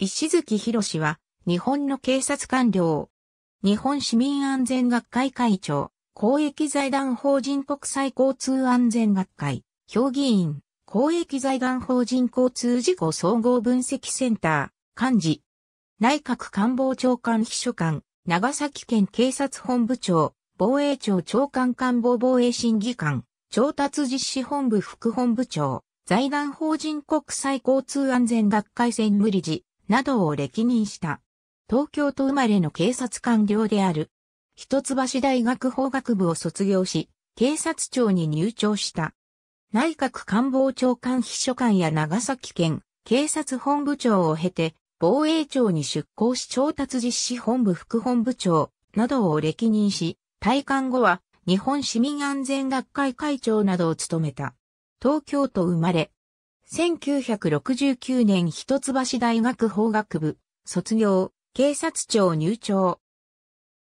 石月博は、日本の警察官僚。日本市民安全学会会長、公益財団法人国際交通安全学会、評議員、公益財団法人交通事故総合分析センター、幹事。内閣官房長官秘書官、長崎県警察本部長、防衛庁長官官房防衛審議官、調達実施本部副本部長、財団法人国際交通安全学会専務理事、などを歴任した。東京都生まれの警察官僚である。一橋大学法学部を卒業し、警察庁に入庁した。内閣官房長官秘書官や長崎県警察本部長を経て、防衛庁に出向し調達実施本部副本部長などを歴任し、退官後は日本市民安全学会会長などを務めた。東京都生まれ、1969年一橋大学法学部、卒業、警察庁入庁。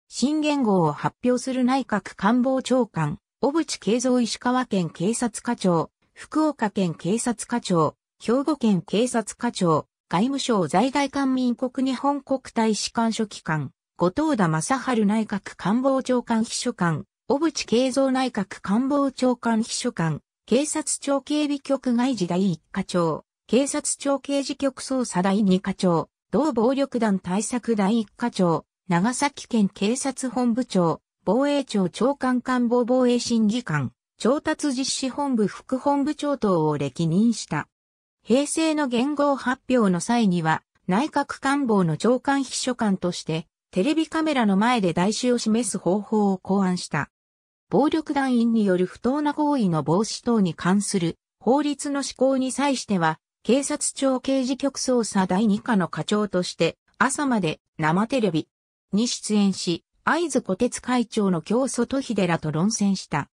新元号を発表する内閣官房長官、小渕恵三石川県警察課長、福岡県警察課長、兵庫県警察課長、外務省在外官民国日本国大使館書記官、後藤田正春内閣官房長官秘書官、小渕恵三内閣官房長官秘書官、警察庁警備局外事第1課長、警察庁刑事局捜査第2課長、同暴力団対策第1課長、長崎県警察本部長、防衛庁長官官房防衛審議官、調達実施本部副本部長等を歴任した。平成の元号発表の際には、内閣官房の長官秘書官として、テレビカメラの前で代紙を示す方法を考案した。暴力団員による不当な行為の防止等に関する法律の施行に際しては、警察庁刑事局捜査第2課の課長として、朝まで生テレビに出演し、会津小鉄会長の教祖と秀らと論戦した。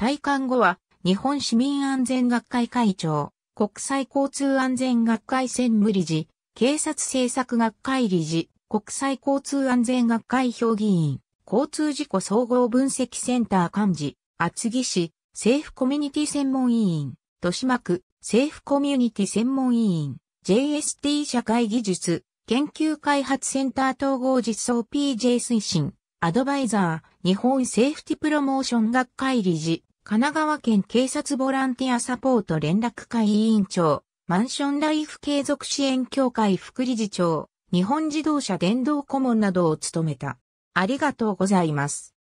退官後は、日本市民安全学会会長、国際交通安全学会専務理事、警察政策学会理事、国際交通安全学会評議員、交通事故総合分析センター幹事、厚木市、政府コミュニティ専門委員、豊島区、政府コミュニティ専門委員、JST 社会技術、研究開発センター統合実装 PJ 推進、アドバイザー、日本セーフティプロモーション学会理事、神奈川県警察ボランティアサポート連絡会委員長、マンションライフ継続支援協会副理事長、日本自動車電動顧問などを務めた。ありがとうございます。